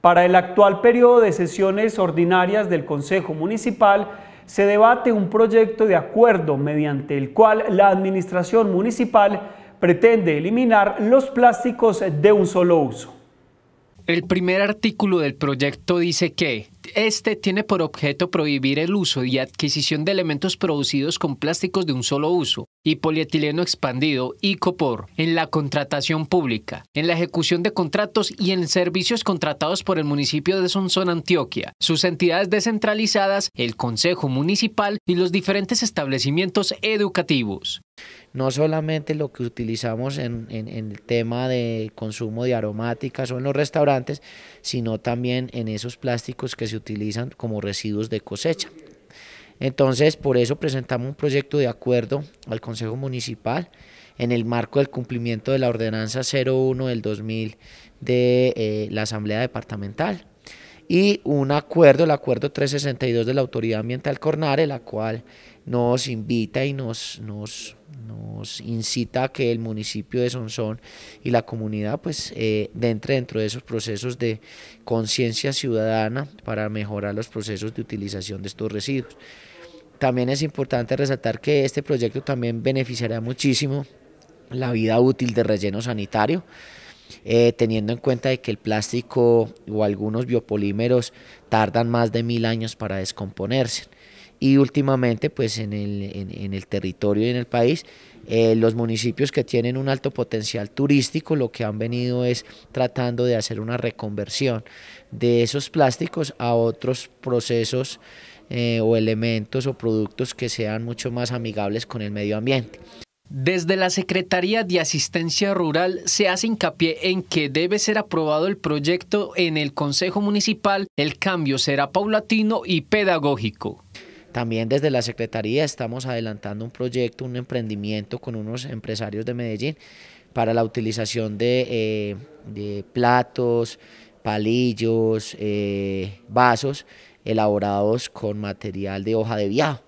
Para el actual periodo de sesiones ordinarias del Consejo Municipal se debate un proyecto de acuerdo mediante el cual la Administración Municipal pretende eliminar los plásticos de un solo uso. El primer artículo del proyecto dice que este tiene por objeto prohibir el uso y adquisición de elementos producidos con plásticos de un solo uso y polietileno expandido y copor en la contratación pública, en la ejecución de contratos y en servicios contratados por el municipio de Sonzón, Antioquia, sus entidades descentralizadas, el Consejo Municipal y los diferentes establecimientos educativos. No solamente lo que utilizamos en, en el tema de consumo de aromáticas o en los restaurantes, sino también en esos plásticos que se utilizan como residuos de cosecha. Entonces, por eso presentamos un proyecto de acuerdo al Consejo Municipal en el marco del cumplimiento de la ordenanza 01 del 2000 de eh, la Asamblea Departamental y un acuerdo, el acuerdo 362 de la Autoridad Ambiental Cornare, la cual nos invita y nos, nos, incita a que el municipio de Sonsón y la comunidad pues eh, entre dentro de esos procesos de conciencia ciudadana para mejorar los procesos de utilización de estos residuos. También es importante resaltar que este proyecto también beneficiará muchísimo la vida útil de relleno sanitario, eh, teniendo en cuenta de que el plástico o algunos biopolímeros tardan más de mil años para descomponerse y últimamente pues en el, territorio y en el país eh, los municipios que tienen un alto potencial turístico lo que han venido es tratando de hacer una reconversión de esos plásticos a otros procesos eh, o elementos o productos que sean mucho más amigables con el medio ambiente. Desde la Secretaría de Asistencia Rural se hace hincapié en que debe ser aprobado el proyecto en el Consejo Municipal, el cambio será paulatino y pedagógico. También desde la Secretaría estamos adelantando un proyecto, un emprendimiento con unos empresarios de Medellín para la utilización de, eh, platos, palillos, eh, vasos elaborados con material de hoja de viaje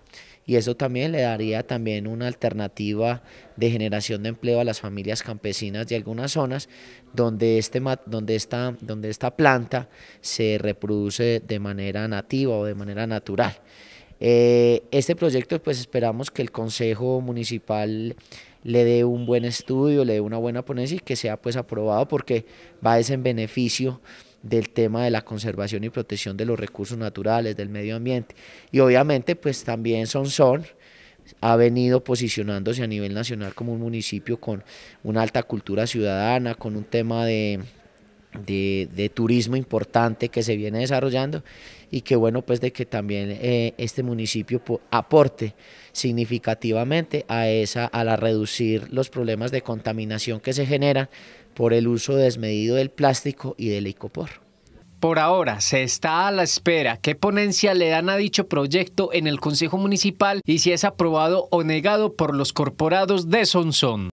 y eso también le daría también una alternativa de generación de empleo a las familias campesinas de algunas zonas donde, este, donde, donde esta planta se reproduce de manera nativa o de manera natural. Eh, este proyecto pues esperamos que el Consejo Municipal le dé un buen estudio, le dé una buena ponencia y que sea pues aprobado porque va ser en beneficio del tema de la conservación y protección de los recursos naturales, del medio ambiente. Y obviamente pues también son ha venido posicionándose a nivel nacional como un municipio con una alta cultura ciudadana, con un tema de de, turismo importante que se viene desarrollando y que bueno pues de que también eh, este municipio aporte significativamente a esa a la reducir los problemas de contaminación que se generan por el uso desmedido del plástico y del icopor. Por ahora se está a la espera qué ponencia le dan a dicho proyecto en el Consejo Municipal y si es aprobado o negado por los corporados de Sonsón.